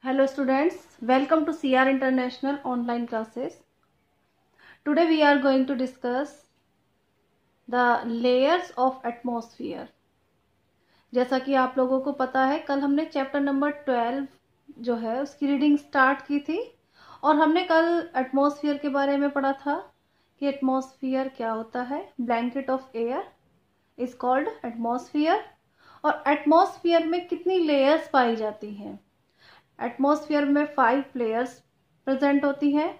Hello students, welcome to CR International online classes. Today we are going to discuss the layers of atmosphere. जैसा कि आप लोगों को पता है कल हमने चैप्टर नंबर ट्वेल्व जो है उसकी रीडिंग स्टार्ट की थी और हमने कल एटमॉस्फेयर के बारे में पढ़ा था कि एटमॉस्फेयर क्या होता है blanket of air is called atmosphere और एटमॉस्फेयर में कितनी लेयर्स पाई जाती हैं एटमॉस्फेयर में फाइव लेयर्स प्रेजेंट होती हैं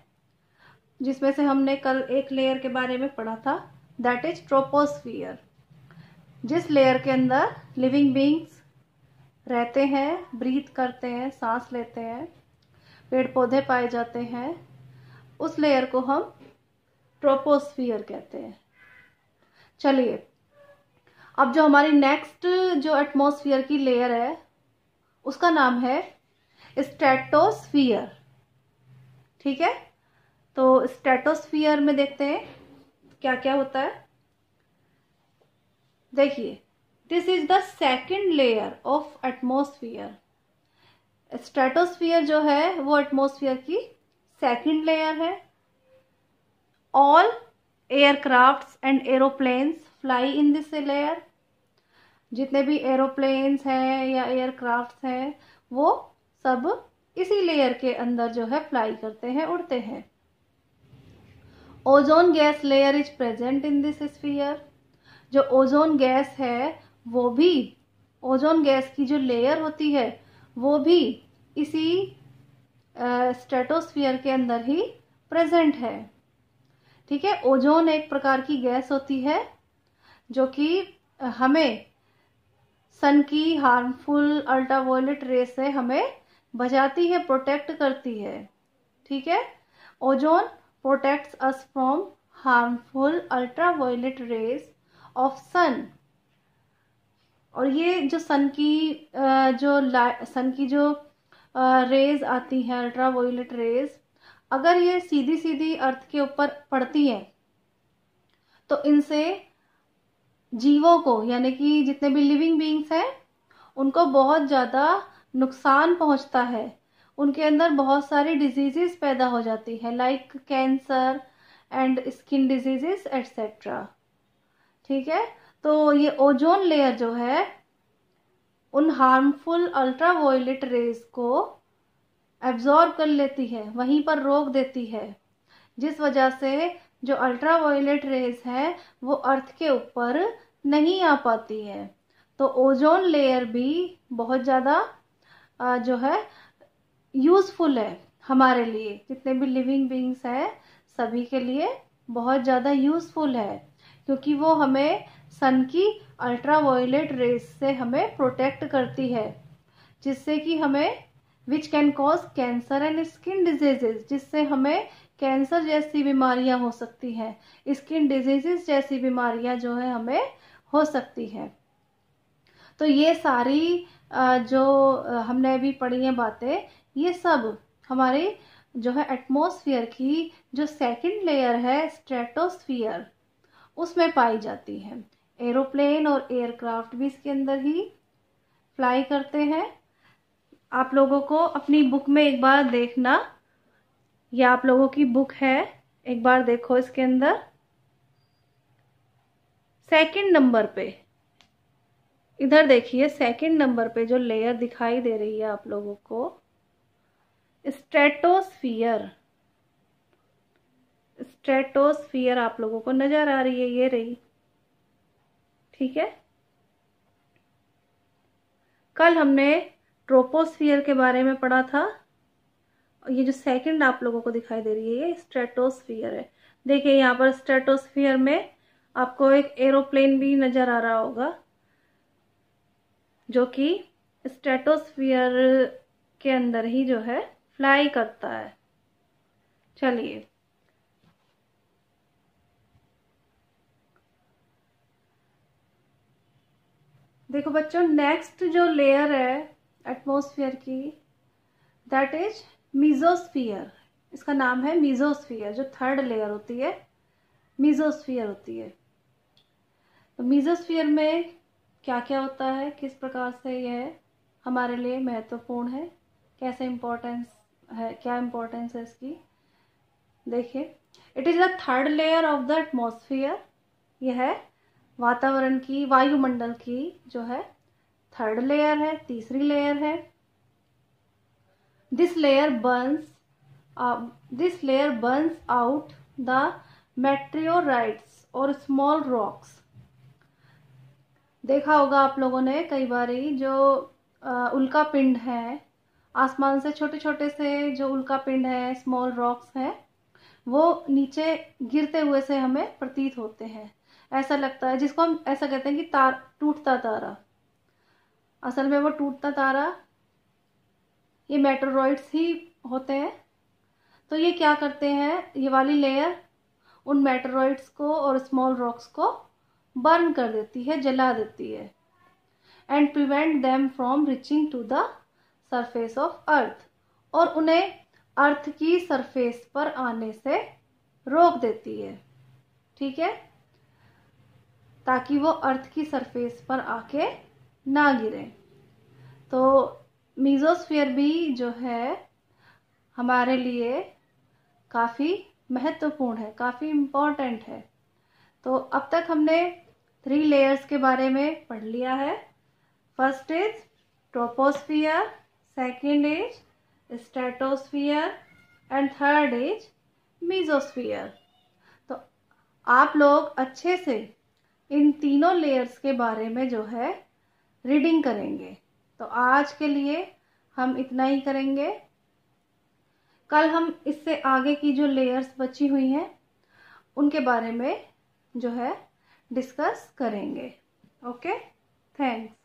जिसमें से हमने कल एक लेयर के बारे में पढ़ा था दैट इज ट्रोपोस्फियर जिस लेयर के अंदर लिविंग बींग्स रहते हैं ब्रीथ करते हैं सांस लेते हैं पेड़ पौधे पाए जाते हैं उस लेयर को हम ट्रोपोस्फियर कहते हैं चलिए अब जो हमारी नेक्स्ट जो एटमोस्फियर की लेयर है उसका नाम है स्टेटोस्फियर ठीक है तो स्टेटोस्फियर में देखते हैं क्या क्या होता है देखिए this is the second layer of atmosphere stratosphere जो है वो एटमोसफियर की सेकेंड लेयर है all aircraft and aeroplanes fly in this layer जितने भी एरोप्लेन्स हैं या एयरक्राफ्ट हैं वो सब इसी लेयर के अंदर जो है फ्लाई करते हैं उड़ते हैं ozone gas layer is present in this sphere जो ओजोन गैस है वो भी ओजोन गैस की जो लेयर होती है वो भी इसी स्ट्रेटोस्फीयर के अंदर ही प्रेजेंट है ठीक है ओजोन एक प्रकार की गैस होती है जो कि हमें सन की हार्मफुल अल्ट्रावायलेट रेस से हमें बचाती है प्रोटेक्ट करती है ठीक है ozone protects us from harmful ultraviolet rays of sun और ये जो सन की जो सन की जो रेज आती है अल्ट्रा वोलेट रेज अगर ये सीधी सीधी अर्थ के ऊपर पड़ती है तो इनसे जीवों को यानी कि जितने भी लिविंग बींग्स हैं उनको बहुत ज़्यादा नुकसान पहुंचता है उनके अंदर बहुत सारी डिजीजेस पैदा हो जाती है like cancer and skin diseases etcetera ठीक है तो ये ओजोन लेयर जो है उन हार्मफुल अल्ट्रा वायलेट रेज को एब्जॉर्ब कर लेती है वहीं पर रोक देती है जिस वजह से जो अल्ट्रा वायलेट रेज है वो अर्थ के ऊपर नहीं आ पाती है तो ओजोन लेयर भी बहुत ज़्यादा जो है यूज़फुल है हमारे लिए जितने भी लिविंग बींग्स हैं सभी के लिए बहुत ज़्यादा यूज़फुल है क्योंकि वो हमें सन की अल्ट्रा वायलेट रेस से हमें प्रोटेक्ट करती है जिससे कि हमें which can cause cancer and skin diseases जिससे हमें कैंसर जैसी बीमारियां हो सकती हैं स्किन डिजीजेस जैसी बीमारियां जो है हमें हो सकती हैं तो ये सारी जो हमने अभी पढ़ी हैं बातें ये सब हमारी जो है एटमोसफियर की जो सेकेंड लेयर है स्ट्रेटोस्फियर उसमें पाई जाती है एरोप्लेन और एयरक्राफ्ट भी इसके अंदर ही फ्लाई करते हैं आप लोगों को अपनी बुक में एक बार देखना या आप लोगों की बुक है एक बार देखो इसके अंदर सेकंड नंबर पे इधर देखिए सेकंड नंबर पे जो लेयर दिखाई दे रही है आप लोगों को स्टेटोस्फियर स्ट्रेटोस्फीयर आप लोगों को नजर आ रही है ये रही ठीक है कल हमने ट्रोपोस्फीयर के बारे में पढ़ा था ये जो सेकंड आप लोगों को दिखाई दे रही है ये स्ट्रेटोस्फीयर है देखिए यहाँ पर स्ट्रेटोस्फीयर में आपको एक एरोप्लेन भी नजर आ रहा होगा जो कि स्ट्रेटोस्फीयर के अंदर ही जो है फ्लाई करता है चलिए देखो बच्चों नेक्स्ट जो लेयर है एटमोसफियर की दैट इज मीजोस्फियर इसका नाम है मीजोस्फियर जो थर्ड लेयर होती है मीजोस्फियर होती है तो मीजोस्फियर में क्या क्या होता है किस प्रकार से यह हमारे लिए महत्वपूर्ण है कैसे इम्पोर्टेंस है क्या इम्पोर्टेंस है इसकी देखिए it is the third layer of the atmosphere यह है वातावरण की वायुमंडल की जो है थर्ड लेयर है तीसरी लेयर है this layer burns this layer burns out the meteorites और स्मॉल रॉक्स देखा होगा आप लोगों ने कई बार जो uh, उल्का पिंड है आसमान से छोटे छोटे से जो उल्का पिंड है स्मॉल रॉक्स हैं वो नीचे गिरते हुए से हमें प्रतीत होते हैं ऐसा लगता है जिसको हम ऐसा कहते हैं कि तार टूटता तारा असल में वो टूटता तारा ये मेट्रोरॉइड्स ही होते हैं तो ये क्या करते हैं ये वाली लेयर उन मेट्रोरॉइड्स को और स्मॉल रॉक्स को बर्न कर देती है जला देती है and prevent them from reaching to the surface of earth और उन्हें अर्थ की सरफेस पर आने से रोक देती है ठीक है ताकि वो अर्थ की सरफेस पर आके ना गिरे तो मीज़ोस्फीयर भी जो है हमारे लिए काफ़ी महत्वपूर्ण है काफ़ी इम्पोर्टेंट है तो अब तक हमने थ्री लेयर्स के बारे में पढ़ लिया है first is troposphere second is stratosphere and third is mesosphere तो आप लोग अच्छे से इन तीनों लेयर्स के बारे में जो है रीडिंग करेंगे तो आज के लिए हम इतना ही करेंगे कल हम इससे आगे की जो लेयर्स बची हुई हैं उनके बारे में जो है डिस्कस करेंगे ओके थैंक्स